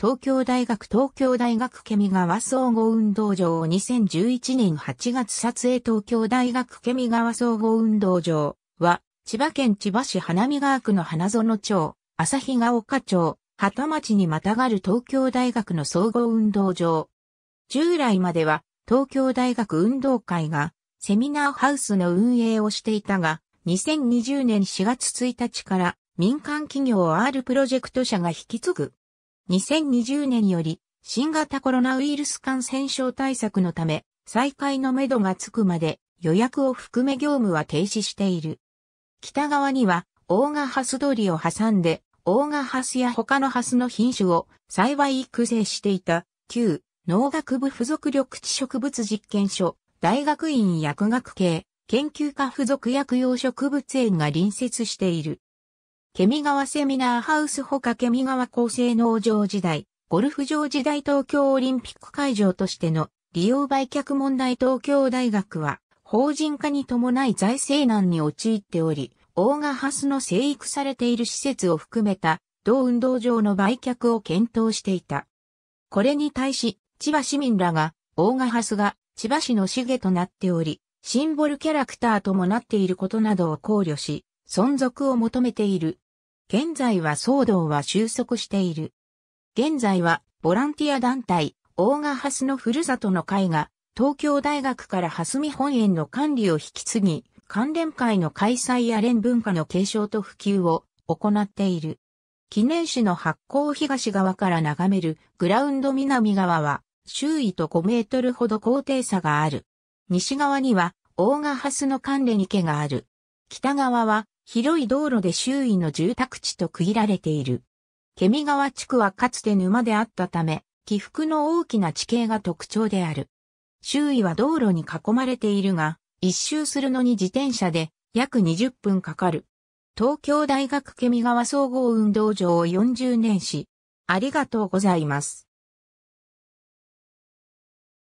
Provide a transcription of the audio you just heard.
東京大学東京大学ケミ川総合運動場2011年8月撮影東京大学ケミ川総合運動場は、千葉県千葉市花見川区の花園町、日が丘町、旗町にまたがる東京大学の総合運動場。従来までは東京大学運動会がセミナーハウスの運営をしていたが、2020年4月1日から民間企業 R プロジェクト社が引き継ぐ2020年より新型コロナウイルス感染症対策のため、再開のめどがつくまで予約を含め業務は停止している。北側には、大賀ハス通りを挟んで、大賀ハスや他のハスの品種を栽培育成していた、旧農学部附属緑地植物実験所、大学院薬学系、研究科附属薬用植物園が隣接している。ケミワセミナーハウスほかケミワ厚生農場時代、ゴルフ場時代東京オリンピック会場としての利用売却問題東京大学は法人化に伴い財政難に陥っており、大賀ハスの生育されている施設を含めた同運動場の売却を検討していた。これに対し、千葉市民らが、大賀ハスが千葉市の資源となっており、シンボルキャラクターともなっていることなどを考慮し、存続を求めている現在は騒動は収束している。現在はボランティア団体、大賀ハスのふるさとの会が、東京大学からハスミ本園の管理を引き継ぎ、関連会の開催や連文化の継承と普及を行っている。記念誌の発行東側から眺めるグラウンド南側は、周囲と5メートルほど高低差がある。西側には、大賀ハスの関連池がある。北側は、広い道路で周囲の住宅地と区切られている。ケミ川地区はかつて沼であったため、起伏の大きな地形が特徴である。周囲は道路に囲まれているが、一周するのに自転車で約20分かかる。東京大学ケミ川総合運動場を40年し、ありがとうございます。